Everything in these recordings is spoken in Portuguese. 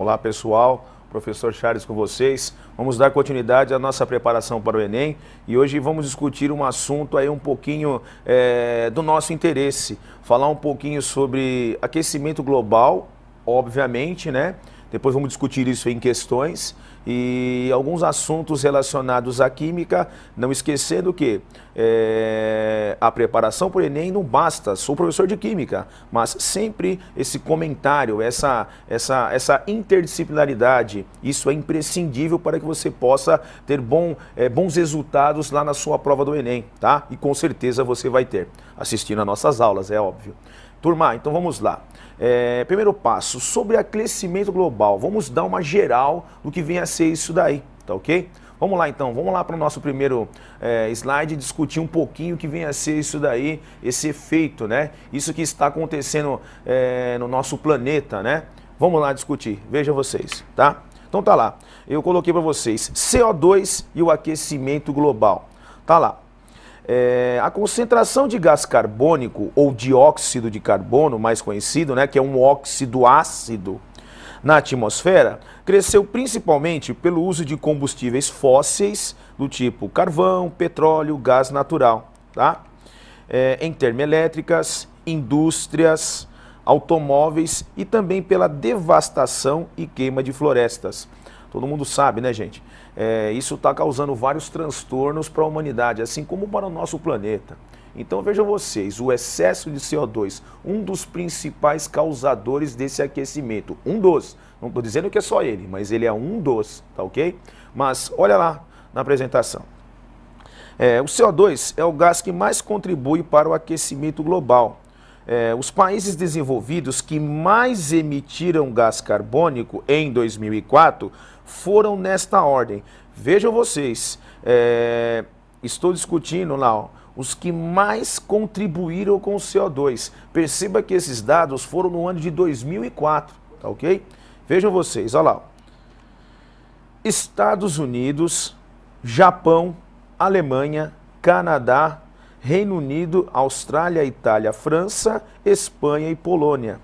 Olá pessoal, professor Charles com vocês. Vamos dar continuidade à nossa preparação para o Enem e hoje vamos discutir um assunto aí um pouquinho é, do nosso interesse. Falar um pouquinho sobre aquecimento global, obviamente, né? Depois vamos discutir isso em questões e alguns assuntos relacionados à química, não esquecendo que é, a preparação para o Enem não basta, sou professor de química, mas sempre esse comentário, essa, essa, essa interdisciplinaridade, isso é imprescindível para que você possa ter bom, é, bons resultados lá na sua prova do Enem, tá? E com certeza você vai ter, assistindo às nossas aulas, é óbvio. Turma, então vamos lá. É, primeiro passo, sobre aquecimento global. Vamos dar uma geral do que vem a ser isso daí, tá ok? Vamos lá então, vamos lá para o nosso primeiro é, slide discutir um pouquinho o que vem a ser isso daí, esse efeito, né? Isso que está acontecendo é, no nosso planeta, né? Vamos lá discutir, veja vocês, tá? Então tá lá, eu coloquei para vocês CO2 e o aquecimento global. Tá lá, é, a concentração de gás carbônico ou dióxido de carbono, mais conhecido, né, que é um óxido ácido, na atmosfera cresceu principalmente pelo uso de combustíveis fósseis do tipo carvão, petróleo, gás natural, tá? É, em termoelétricas, indústrias, automóveis e também pela devastação e queima de florestas todo mundo sabe, né, gente? É, isso está causando vários transtornos para a humanidade, assim como para o nosso planeta. Então vejam vocês, o excesso de CO2, um dos principais causadores desse aquecimento. Um dos. Não estou dizendo que é só ele, mas ele é um dos, tá ok? Mas olha lá na apresentação. É, o CO2 é o gás que mais contribui para o aquecimento global. É, os países desenvolvidos que mais emitiram gás carbônico em 2004 foram nesta ordem. Vejam vocês, é, estou discutindo lá, ó, os que mais contribuíram com o CO2. Perceba que esses dados foram no ano de 2004, tá ok? Vejam vocês, olha lá. Estados Unidos, Japão, Alemanha, Canadá, Reino Unido, Austrália, Itália, França, Espanha e Polônia.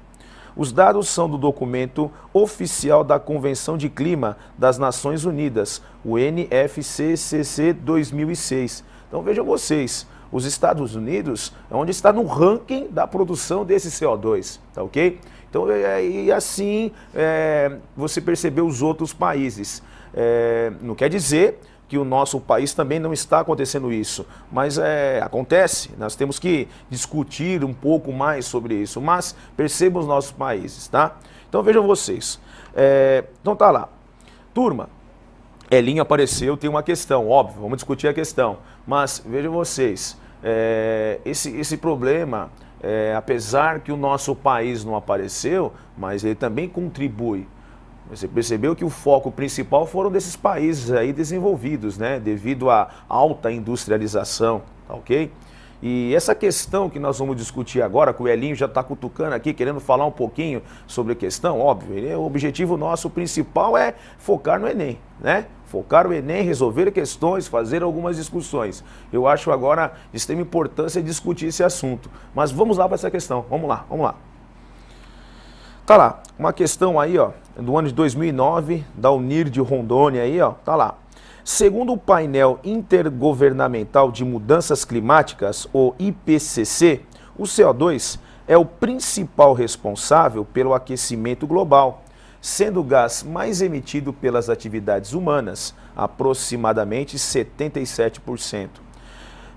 Os dados são do documento oficial da Convenção de Clima das Nações Unidas, o NFCCC 2006. Então vejam vocês, os Estados Unidos é onde está no ranking da produção desse CO2, tá ok? Então, é, é, e assim é, você percebeu os outros países. É, não quer dizer que o nosso país também não está acontecendo isso. Mas é, acontece, nós temos que discutir um pouco mais sobre isso. Mas percebam os nossos países, tá? Então vejam vocês. É, então tá lá. Turma, Elinho apareceu, tem uma questão, óbvio, vamos discutir a questão. Mas vejam vocês, é, esse, esse problema, é, apesar que o nosso país não apareceu, mas ele também contribui você percebeu que o foco principal foram desses países aí desenvolvidos, né? Devido à alta industrialização, tá ok? E essa questão que nós vamos discutir agora, que o Elinho já está cutucando aqui, querendo falar um pouquinho sobre a questão, óbvio, é o objetivo nosso principal é focar no Enem, né? Focar o Enem, resolver questões, fazer algumas discussões. Eu acho agora de extrema importância discutir esse assunto. Mas vamos lá para essa questão, vamos lá, vamos lá. Tá lá, uma questão aí, ó, do ano de 2009 da Unir de Rondônia aí, ó, tá lá. Segundo o painel intergovernamental de mudanças climáticas, o IPCC, o CO2 é o principal responsável pelo aquecimento global, sendo o gás mais emitido pelas atividades humanas, aproximadamente 77%.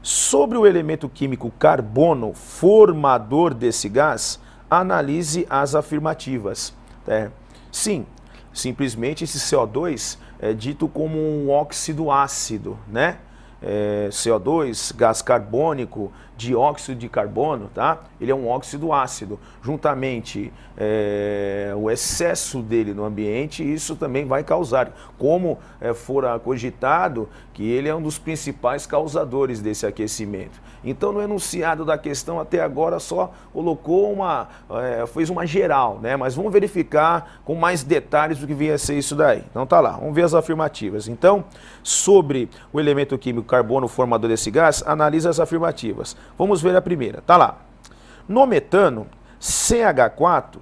Sobre o elemento químico carbono, formador desse gás, analise as afirmativas. Né? Sim, simplesmente esse CO2 é dito como um óxido ácido, né? É, CO2, gás carbônico, dióxido de carbono, tá? Ele é um óxido ácido. Juntamente é, o excesso dele no ambiente, isso também vai causar. Como é, eh, fora cogitado, que ele é um dos principais causadores desse aquecimento. Então, no enunciado da questão até agora só colocou uma, é, fez uma geral, né? Mas vamos verificar com mais detalhes o que vinha a ser isso daí. Então tá lá, vamos ver as afirmativas. Então, sobre o elemento químico carbono formador desse gás, analisa as afirmativas. Vamos ver a primeira. Tá lá. No metano, CH4,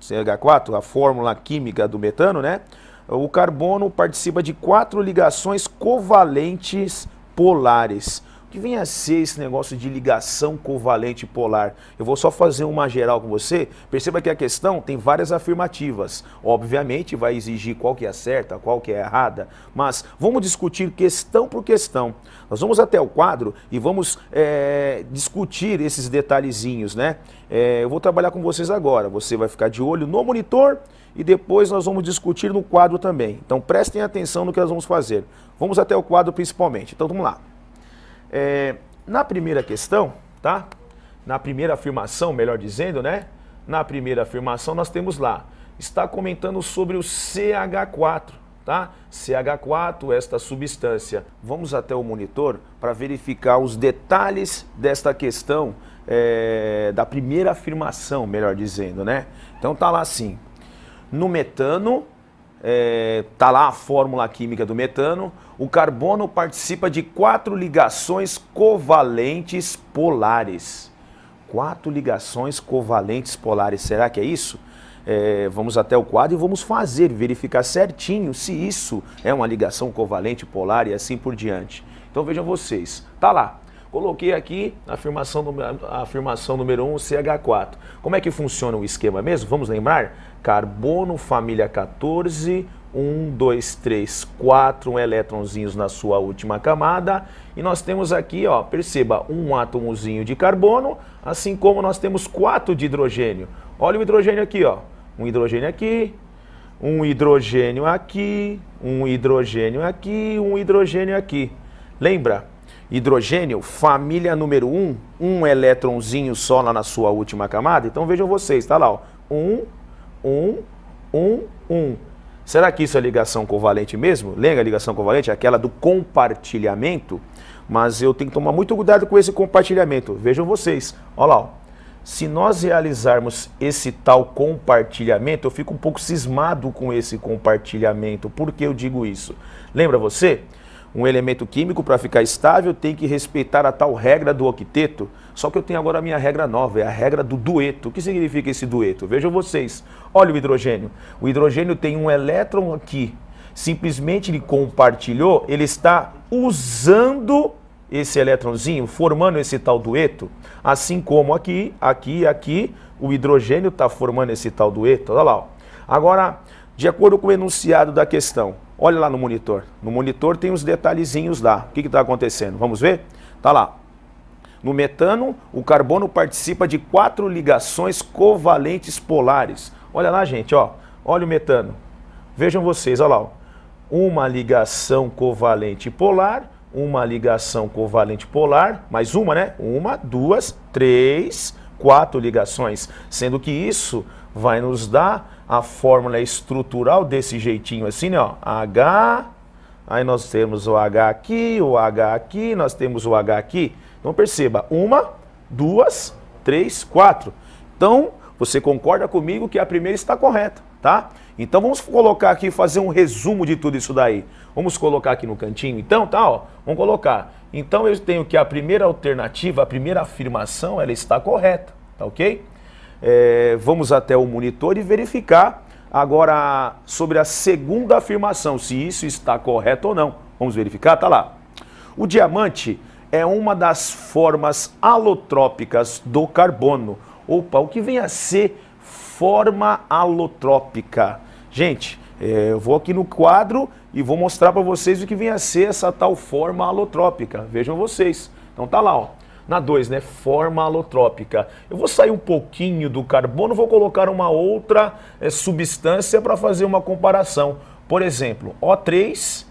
CH4, a fórmula química do metano, né? O carbono participa de quatro ligações covalentes polares que venha a ser esse negócio de ligação covalente polar. Eu vou só fazer uma geral com você. Perceba que a questão tem várias afirmativas. Obviamente vai exigir qual que é certa, qual que é errada, mas vamos discutir questão por questão. Nós vamos até o quadro e vamos é, discutir esses detalhezinhos, né? É, eu vou trabalhar com vocês agora. Você vai ficar de olho no monitor e depois nós vamos discutir no quadro também. Então prestem atenção no que nós vamos fazer. Vamos até o quadro principalmente. Então vamos lá. É, na primeira questão, tá? Na primeira afirmação, melhor dizendo, né? Na primeira afirmação nós temos lá, está comentando sobre o CH4, tá? CH4, esta substância. Vamos até o monitor para verificar os detalhes desta questão é, da primeira afirmação, melhor dizendo, né? Então tá lá assim, no metano é, tá lá a fórmula química do metano, o carbono participa de quatro ligações covalentes polares. Quatro ligações covalentes polares, será que é isso? É, vamos até o quadro e vamos fazer, verificar certinho se isso é uma ligação covalente polar e assim por diante. Então vejam vocês, tá lá. Coloquei aqui a afirmação, a afirmação número 1, um, CH4. Como é que funciona o esquema mesmo? Vamos lembrar? carbono, família 14, 1, 2, 3, 4 elétronzinhos na sua última camada. E nós temos aqui, ó, perceba, um átomozinho de carbono, assim como nós temos quatro de hidrogênio. Olha o hidrogênio aqui, ó. Um hidrogênio aqui, um hidrogênio aqui, um hidrogênio aqui, um hidrogênio aqui. Lembra? Hidrogênio, família número 1, um, um elétronzinho só lá na sua última camada. Então vejam vocês, tá lá, ó. 1, um, um, um, um. Será que isso é ligação covalente mesmo? Lembra a ligação covalente? Aquela do compartilhamento? Mas eu tenho que tomar muito cuidado com esse compartilhamento. Vejam vocês. Olha lá. Ó. Se nós realizarmos esse tal compartilhamento, eu fico um pouco cismado com esse compartilhamento. Por que eu digo isso? Lembra você? Um elemento químico, para ficar estável, tem que respeitar a tal regra do octeto só que eu tenho agora a minha regra nova, é a regra do dueto. O que significa esse dueto? Vejam vocês. Olha o hidrogênio. O hidrogênio tem um elétron aqui. Simplesmente ele compartilhou, ele está usando esse elétronzinho, formando esse tal dueto, assim como aqui, aqui e aqui, o hidrogênio está formando esse tal dueto, olha lá. Ó. Agora, de acordo com o enunciado da questão, olha lá no monitor. No monitor tem os detalhezinhos lá. O que está acontecendo? Vamos ver? Tá lá. No metano, o carbono participa de quatro ligações covalentes polares. Olha lá, gente, ó. Olha o metano. Vejam vocês, olha lá. Ó. Uma ligação covalente polar, uma ligação covalente polar, mais uma, né? Uma, duas, três, quatro ligações. Sendo que isso vai nos dar a fórmula estrutural desse jeitinho assim, né? Ó, H, aí nós temos o H aqui, o H aqui, nós temos o H aqui. Então perceba, uma, duas, três, quatro. Então, você concorda comigo que a primeira está correta, tá? Então vamos colocar aqui, fazer um resumo de tudo isso daí. Vamos colocar aqui no cantinho, então, tá? Ó, vamos colocar. Então eu tenho que a primeira alternativa, a primeira afirmação, ela está correta, tá ok? É, vamos até o monitor e verificar agora sobre a segunda afirmação, se isso está correto ou não. Vamos verificar, tá lá. O diamante é uma das formas alotrópicas do carbono. Opa, o que vem a ser forma alotrópica? Gente, é, eu vou aqui no quadro e vou mostrar para vocês o que vem a ser essa tal forma alotrópica. Vejam vocês. Então tá lá, ó. Na 2, né? Forma alotrópica. Eu vou sair um pouquinho do carbono, vou colocar uma outra é, substância para fazer uma comparação. Por exemplo, O3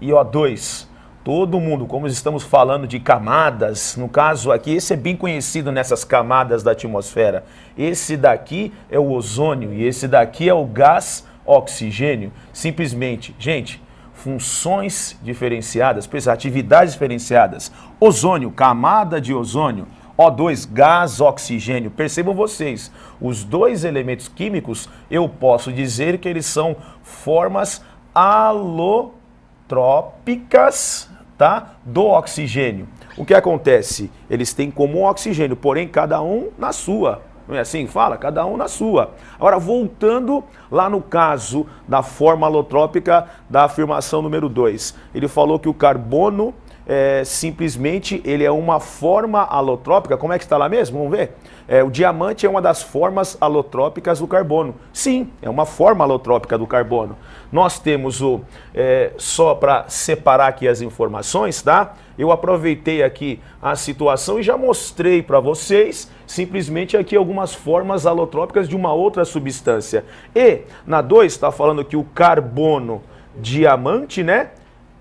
e O2 todo mundo, como estamos falando de camadas, no caso aqui, esse é bem conhecido nessas camadas da atmosfera. Esse daqui é o ozônio e esse daqui é o gás oxigênio. Simplesmente, gente, funções diferenciadas, pois atividades diferenciadas. Ozônio, camada de ozônio, O2, gás oxigênio. Percebam vocês, os dois elementos químicos, eu posso dizer que eles são formas alotrópicas tá? do oxigênio. O que acontece? Eles têm comum oxigênio, porém cada um na sua. Não é assim? Fala, cada um na sua. Agora, voltando lá no caso da forma alotrópica da afirmação número 2, ele falou que o carbono é, simplesmente ele é uma forma alotrópica. Como é que está lá mesmo? Vamos ver. É, o diamante é uma das formas alotrópicas do carbono. Sim, é uma forma alotrópica do carbono. Nós temos o. É, só para separar aqui as informações, tá? Eu aproveitei aqui a situação e já mostrei para vocês simplesmente aqui algumas formas alotrópicas de uma outra substância. E na 2 está falando que o carbono diamante, né?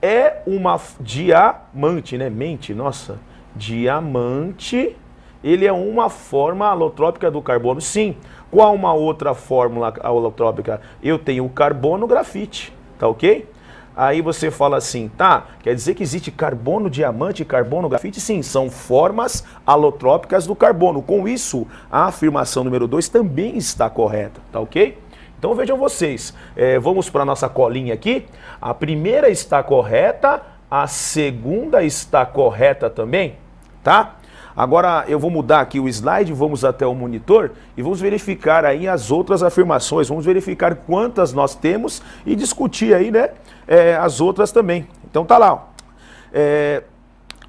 é uma diamante, né? Mente, nossa. Diamante, ele é uma forma alotrópica do carbono. Sim. Qual uma outra fórmula alotrópica? Eu tenho o carbono grafite, tá ok? Aí você fala assim, tá, quer dizer que existe carbono diamante e carbono grafite? Sim, são formas alotrópicas do carbono. Com isso, a afirmação número 2 também está correta, tá ok? Então vejam vocês, é, vamos para a nossa colinha aqui. A primeira está correta, a segunda está correta também, tá? Agora eu vou mudar aqui o slide, vamos até o monitor e vamos verificar aí as outras afirmações, vamos verificar quantas nós temos e discutir aí, né, é, as outras também. Então tá lá, é,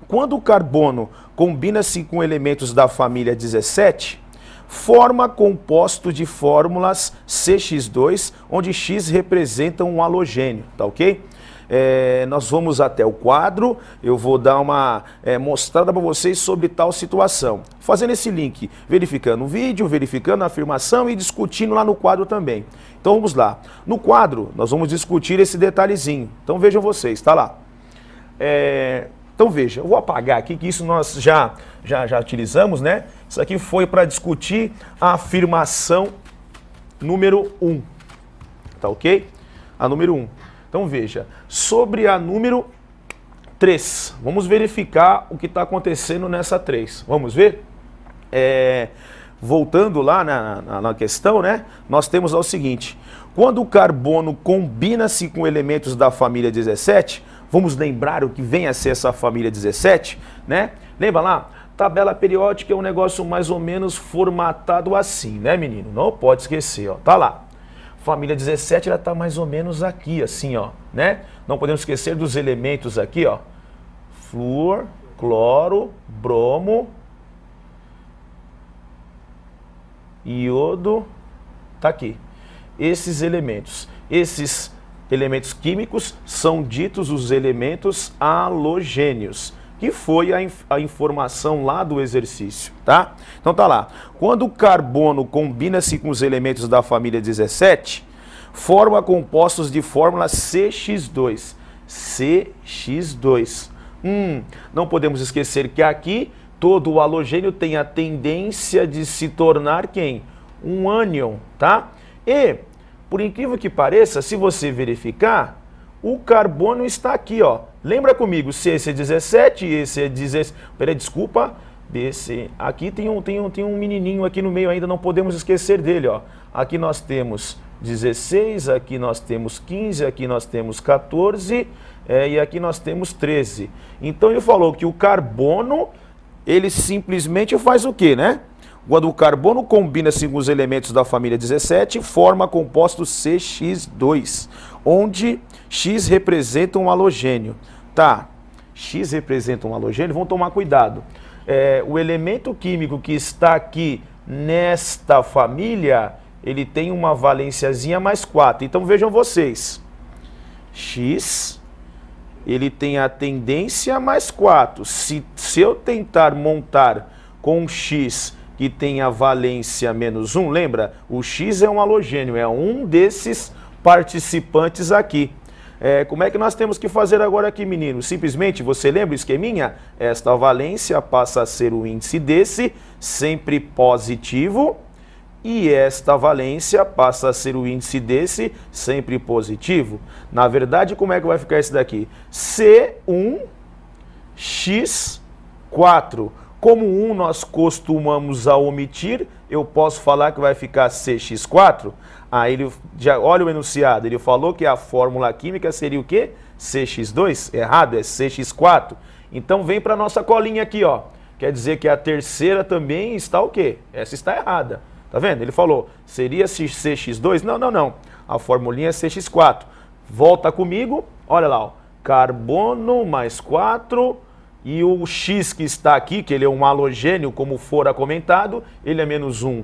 quando o carbono combina-se com elementos da família 17, forma composto de fórmulas CX2, onde X representa um halogênio, tá ok? É, nós vamos até o quadro, eu vou dar uma é, mostrada para vocês sobre tal situação. Fazendo esse link, verificando o vídeo, verificando a afirmação e discutindo lá no quadro também. Então vamos lá. No quadro, nós vamos discutir esse detalhezinho. Então vejam vocês, tá lá. É, então veja, eu vou apagar aqui que isso nós já já, já utilizamos, né? Isso aqui foi para discutir a afirmação número 1. Um, tá ok? A número 1. Um. Então veja, sobre a número 3, vamos verificar o que está acontecendo nessa 3. Vamos ver? É, voltando lá na, na, na, questão, né? Nós temos lá o seguinte: quando o carbono combina-se com elementos da família 17, Vamos lembrar o que vem a ser essa família 17, né? Lembra lá? Tabela periódica é um negócio mais ou menos formatado assim, né, menino? Não pode esquecer, ó. Tá lá. Família 17, ela tá mais ou menos aqui, assim, ó, né? Não podemos esquecer dos elementos aqui, ó. Flúor, cloro, bromo, iodo, tá aqui. Esses elementos, esses elementos químicos são ditos os elementos halogênios, que foi a, inf a, informação lá do exercício, tá? Então tá lá. Quando o carbono combina-se com os elementos da família 17, forma compostos de fórmula CX2. CX2. Hum, não podemos esquecer que aqui todo o halogênio tem a tendência de se tornar quem? Um ânion, tá? E por incrível que pareça, se você verificar, o carbono está aqui, ó. Lembra comigo, Esse é 17 esse é 16 Peraí, desculpa, BC... Aqui tem um, tem, um, tem um menininho aqui no meio ainda, não podemos esquecer dele, ó. Aqui nós temos 16, aqui nós temos 15, aqui nós temos 14 é, e aqui nós temos 13. Então ele falou que o carbono, ele simplesmente faz o quê, né? Quando o carbono combina-se assim com os elementos da família 17, forma composto CX2, onde X representa um halogênio. Tá, X representa um halogênio, vamos tomar cuidado. É, o elemento químico que está aqui nesta família, ele tem uma valênciazinha mais 4. Então vejam vocês. X, ele tem a tendência mais 4. Se, se eu tentar montar com X que tem a valência menos 1, lembra? O X é um halogênio, é um desses participantes aqui. É, como é que nós temos que fazer agora aqui, menino? Simplesmente, você lembra o esqueminha? Esta valência passa a ser o índice desse, sempre positivo, e esta valência passa a ser o índice desse, sempre positivo. Na verdade, como é que vai ficar esse daqui? C1, X4. Como um nós costumamos a omitir, eu posso falar que vai ficar CX4? Aí ele, já, olha o enunciado, ele falou que a fórmula química seria o quê? CX2? Errado, é CX4. Então vem para nossa colinha aqui, ó. Quer dizer que a terceira também está o quê? Essa está errada. Tá vendo? Ele falou, seria CX2? Não, não, não. A formulinha é CX4. Volta comigo, olha lá, ó. Carbono mais 4 e o X que está aqui, que ele é um halogênio, como fora comentado, ele é menos 1.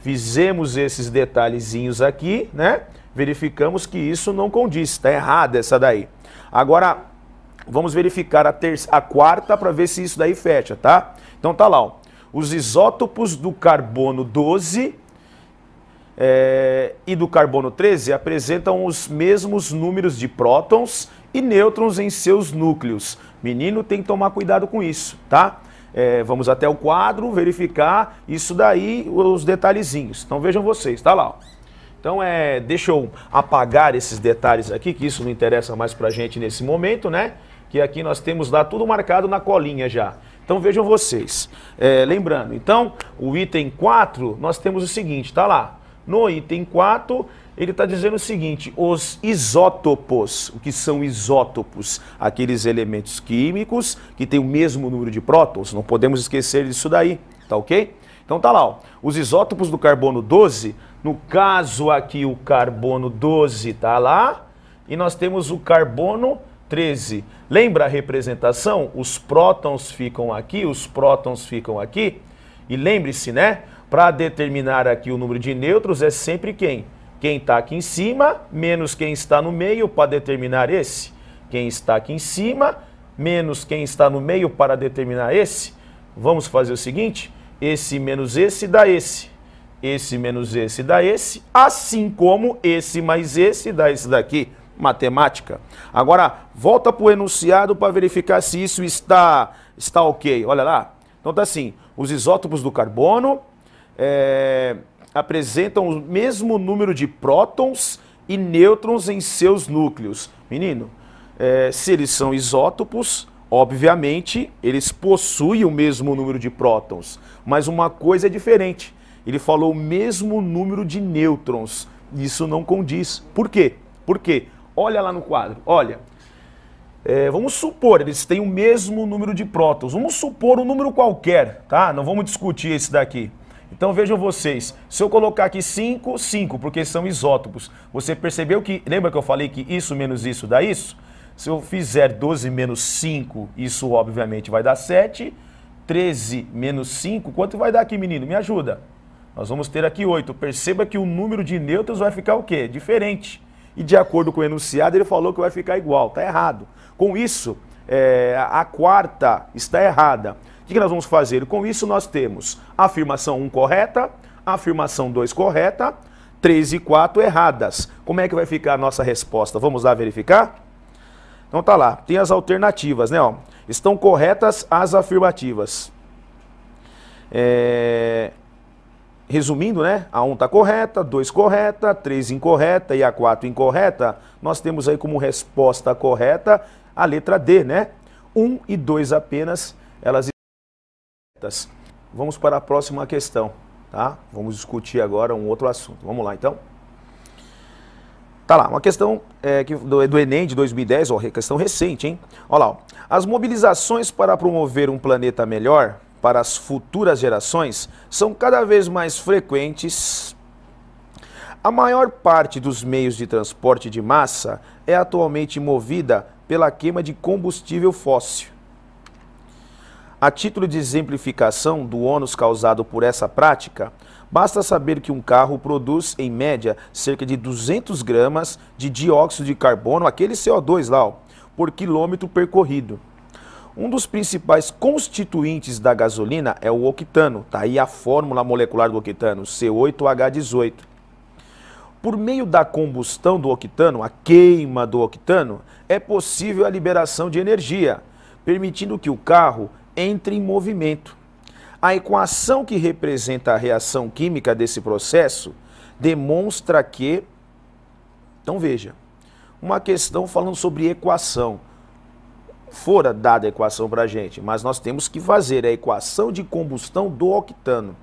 Fizemos esses detalhezinhos aqui, né? Verificamos que isso não condiz, está errada essa daí. Agora, vamos verificar a, terça, a quarta para ver se isso daí fecha, tá? Então tá lá, ó. Os isótopos do carbono 12 é, eh, e do carbono 13 apresentam os mesmos números de prótons e nêutrons em seus núcleos. Menino tem que tomar cuidado com isso, tá? É, vamos até o quadro verificar isso daí, os detalhezinhos. Então vejam vocês, tá lá. Ó. Então é, deixa eu apagar esses detalhes aqui, que isso não interessa mais pra gente nesse momento, né? Que aqui nós temos lá tudo marcado na colinha já. Então vejam vocês. É, lembrando, então, o item 4, nós temos o seguinte, tá lá. No item 4, ele está dizendo o seguinte: os isótopos, o que são isótopos? Aqueles elementos químicos que têm o mesmo número de prótons, não podemos esquecer disso daí, tá ok? Então tá lá, ó. os isótopos do carbono 12, no caso aqui o carbono 12 tá lá, e nós temos o carbono 13. Lembra a representação? Os prótons ficam aqui, os prótons ficam aqui. E lembre-se, né? Para determinar aqui o número de nêutrons é sempre quem? quem está aqui em cima menos quem está no meio para determinar esse. Quem está aqui em cima menos quem está no meio para determinar esse. Vamos fazer o seguinte: esse menos esse dá esse. Esse menos esse dá esse, assim como esse mais esse dá esse daqui. Matemática. Agora, volta para o enunciado para verificar se isso está, está ok. Olha lá. Então tá assim, os isótopos do carbono, é, apresentam o mesmo número de prótons e nêutrons em seus núcleos. Menino, é, se eles são isótopos, obviamente eles possuem o mesmo número de prótons, mas uma coisa é diferente. Ele falou o mesmo número de nêutrons. Isso não condiz. Por quê? Por quê? Olha lá no quadro, olha. É, vamos supor, eles têm o mesmo número de prótons. Vamos supor um número qualquer, tá? Não vamos discutir esse daqui. Então vejam vocês, se eu colocar aqui 5, 5, porque são isótopos. Você percebeu que, lembra que eu falei que isso menos isso dá isso? Se eu fizer 12 menos 5, isso obviamente vai dar 7. 13 menos 5, quanto vai dar aqui, menino? Me ajuda. Nós vamos ter aqui 8. Perceba que o número de nêutrons vai ficar o quê? Diferente. E de acordo com o enunciado, ele falou que vai ficar igual. Está errado. Com isso, é, a quarta está errada que nós vamos fazer? Com isso, nós temos afirmação 1 correta, afirmação 2 correta, 3 e 4 erradas. Como é que vai ficar a nossa resposta? Vamos lá verificar? Então tá lá, tem as alternativas, né? Ó. Estão corretas as afirmativas. É... Resumindo, né? A 1 está correta, 2 correta, 3 incorreta e a 4 incorreta. Nós temos aí como resposta correta a letra D, né? 1 e 2 apenas, elas metas. Vamos para a próxima questão, tá? Vamos discutir agora um outro assunto. Vamos lá, então. Tá lá, uma questão é, que, do, do, Enem de 2010, ó, questão recente, hein? Olha lá, ó. as mobilizações para promover um planeta melhor para as futuras gerações são cada vez mais frequentes. A maior parte dos meios de transporte de massa é atualmente movida pela queima de combustível fóssil. A título de exemplificação do ônus causado por essa prática, basta saber que um carro produz, em média, cerca de 200 gramas de dióxido de carbono, aquele CO2 lá, ó, por quilômetro percorrido. Um dos principais constituintes da gasolina é o octano, tá aí a fórmula molecular do octano, C8H18. Por meio da combustão do octano, a queima do octano, é possível a liberação de energia, permitindo que o carro entre em movimento. A equação que representa a reação química desse processo demonstra que. Então veja, uma questão falando sobre equação. Fora dada a equação para a gente, mas nós temos que fazer a equação de combustão do octano.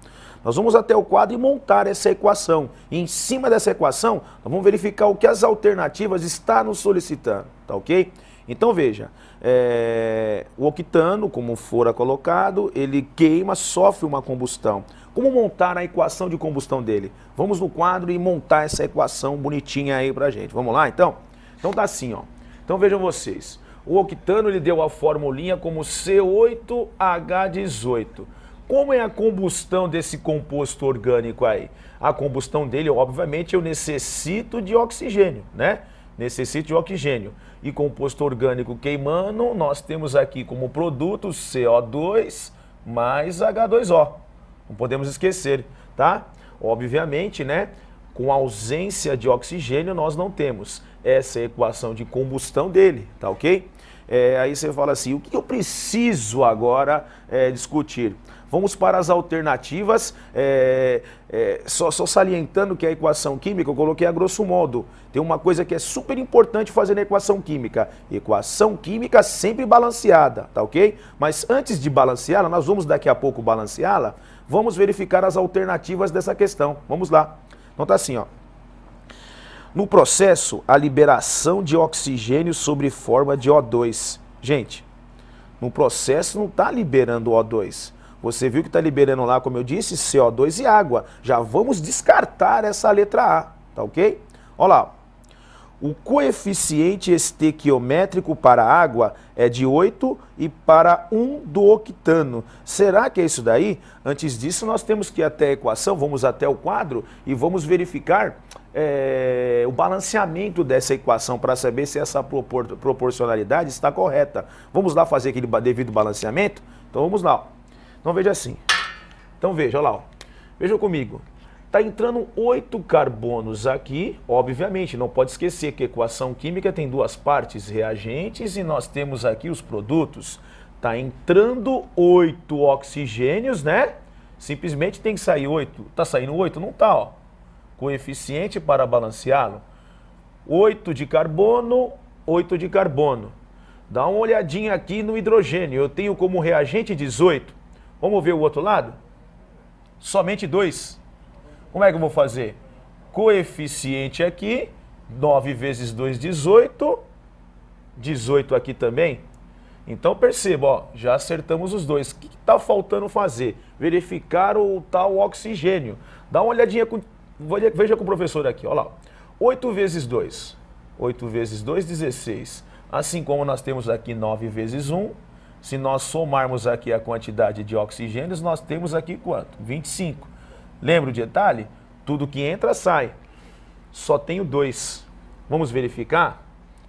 Nós vamos até o quadro e montar essa equação. E em cima dessa equação, nós vamos verificar o que as alternativas estão nos solicitando, tá ok? Então veja, é, o octano, como fora colocado, ele queima, sofre uma combustão. Como montar a equação de combustão dele? Vamos no quadro e montar essa equação bonitinha aí pra gente. Vamos lá então? Então tá assim, ó. Então vejam vocês. O octano ele deu a formulinha como C8H18. Como é a combustão desse composto orgânico aí? A combustão dele, obviamente, eu necessito de oxigênio, né? necessite de oxigênio. E composto orgânico queimando, nós temos aqui como produto CO2 mais H2O. Não podemos esquecer, tá? Obviamente, né? Com ausência de oxigênio, nós não temos essa equação de combustão dele, tá ok? É, aí você fala assim, o que eu preciso agora é, discutir? Vamos para as alternativas. É, é, só, só, salientando que a equação química, eu coloquei a grosso modo. Tem uma coisa que é super importante fazer na equação química. Equação química sempre balanceada, tá ok? Mas antes de balanceá-la, nós vamos daqui a pouco balanceá-la. Vamos verificar as alternativas dessa questão. Vamos lá. Então tá assim, ó. No processo, a liberação de oxigênio sobre forma de O2. Gente, no processo não está liberando O2. Você viu que está liberando lá, como eu disse, CO2 e água. Já vamos descartar essa letra A, tá ok? Olha lá. O coeficiente estequiométrico para a água é de 8 e para 1 do octano. Será que é isso daí? Antes disso, nós temos que ir até a equação, vamos até o quadro e vamos verificar é, o balanceamento dessa equação para saber se essa propor proporcionalidade está correta. Vamos lá fazer aquele devido balanceamento? Então vamos lá. Então veja assim. Então veja, olha lá. Ó. Veja comigo. Está entrando oito carbonos aqui, obviamente, não pode esquecer que equação química tem duas partes, reagentes, e nós temos aqui os produtos. Está entrando oito oxigênios, né? Simplesmente tem que sair oito. Está saindo oito? Não está, ó. Coeficiente para balanceá-lo. Oito de carbono, oito de carbono. Dá uma olhadinha aqui no hidrogênio. Eu tenho como reagente 18. Vamos ver o outro lado? Somente 2. Como é que eu vou fazer? Coeficiente aqui, 9 vezes 2, 18. 18 aqui também. Então perceba, ó, já acertamos os dois. O que está faltando fazer? Verificar o tal oxigênio. Dá uma olhadinha, com, veja com o professor aqui, olha lá. 8 vezes 2. 8 vezes 2, 16. Assim como nós temos aqui 9 vezes 1, se nós somarmos aqui a quantidade de oxigênios, nós temos aqui quanto? 25. Lembra o detalhe? Tudo que entra, sai. Só tenho dois. Vamos verificar?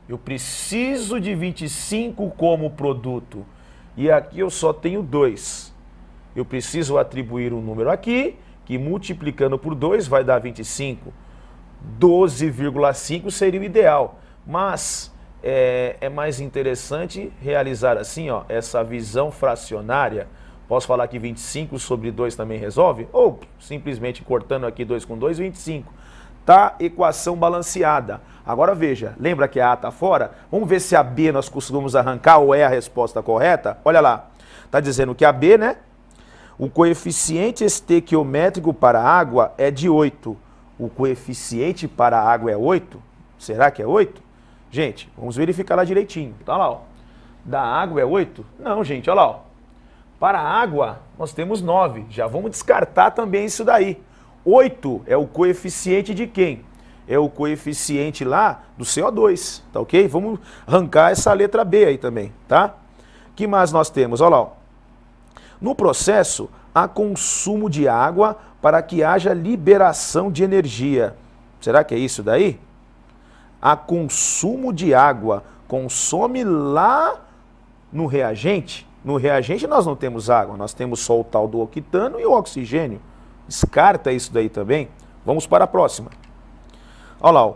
Eu preciso de 25 como produto. E aqui eu só tenho dois. Eu preciso atribuir um número aqui, que multiplicando por 2 vai dar 25. 12,5 seria o ideal. Mas é, é mais interessante realizar assim, ó, essa visão fracionária. Posso falar que 25 sobre 2 também resolve? Ou simplesmente cortando aqui 2 com 2, 25. Tá equação balanceada. Agora veja, lembra que a A está fora? Vamos ver se a B nós costumamos arrancar ou é a resposta correta? Olha lá, está dizendo que a B, né? O coeficiente estequiométrico para água é de 8. O coeficiente para água é 8? Será que é 8? Gente, vamos verificar lá direitinho. Tá lá, ó. Da água é 8? Não, gente, olha lá, ó. Para a água, nós temos 9. Já vamos descartar também isso daí. 8 é o coeficiente de quem? É o coeficiente lá do CO2, tá ok? Vamos arrancar essa letra B aí também, tá? que mais nós temos? Olha lá. Ó. No processo, há consumo de água para que haja liberação de energia. Será que é isso daí? a consumo de água, consome lá no reagente. No reagente nós não temos água, nós temos só o tal do octano e o oxigênio. Descarta isso daí também. Vamos para a próxima. Olha lá,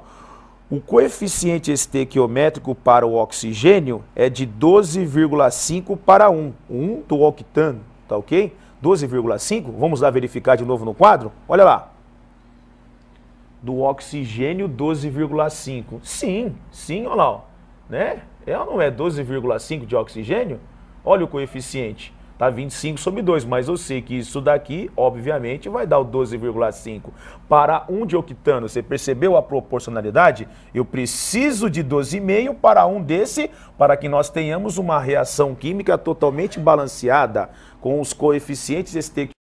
o coeficiente estequiométrico para o oxigênio é de 12,5 para 1, 1 do octano, tá ok? 12,5, vamos lá verificar de novo no quadro? Olha lá, do oxigênio 12,5. Sim, sim olha lá, Né? É ou não é 12,5 de oxigênio? Olha o coeficiente. Tá 25 sobre 2, mas eu sei que isso daqui, obviamente, vai dar o 12,5 para 1 de octano. Você percebeu a proporcionalidade? Eu preciso de 12,5 para um desse, para que nós tenhamos uma reação química totalmente balanceada com os coeficientes estequiométricos.